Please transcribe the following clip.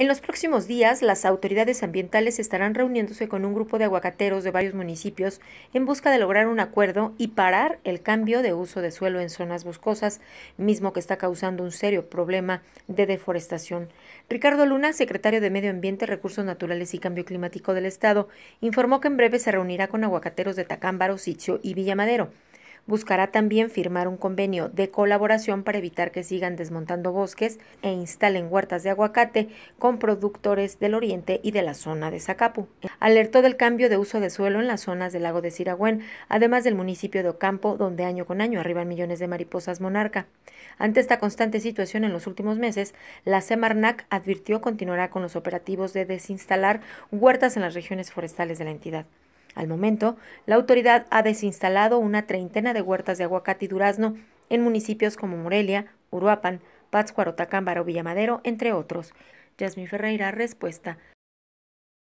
En los próximos días, las autoridades ambientales estarán reuniéndose con un grupo de aguacateros de varios municipios en busca de lograr un acuerdo y parar el cambio de uso de suelo en zonas boscosas, mismo que está causando un serio problema de deforestación. Ricardo Luna, secretario de Medio Ambiente, Recursos Naturales y Cambio Climático del Estado, informó que en breve se reunirá con aguacateros de Tacámbaro, Sitio y Villamadero buscará también firmar un convenio de colaboración para evitar que sigan desmontando bosques e instalen huertas de aguacate con productores del oriente y de la zona de Zacapu. Alertó del cambio de uso de suelo en las zonas del lago de Siragüen, además del municipio de Ocampo, donde año con año arriban millones de mariposas monarca. Ante esta constante situación en los últimos meses, la Semarnac advirtió continuará con los operativos de desinstalar huertas en las regiones forestales de la entidad. Al momento, la autoridad ha desinstalado una treintena de huertas de aguacate y durazno en municipios como Morelia, Uruapan, Pátzcuaro, Tacámbaro, Villamadero, entre otros. Yasmin Ferreira, respuesta.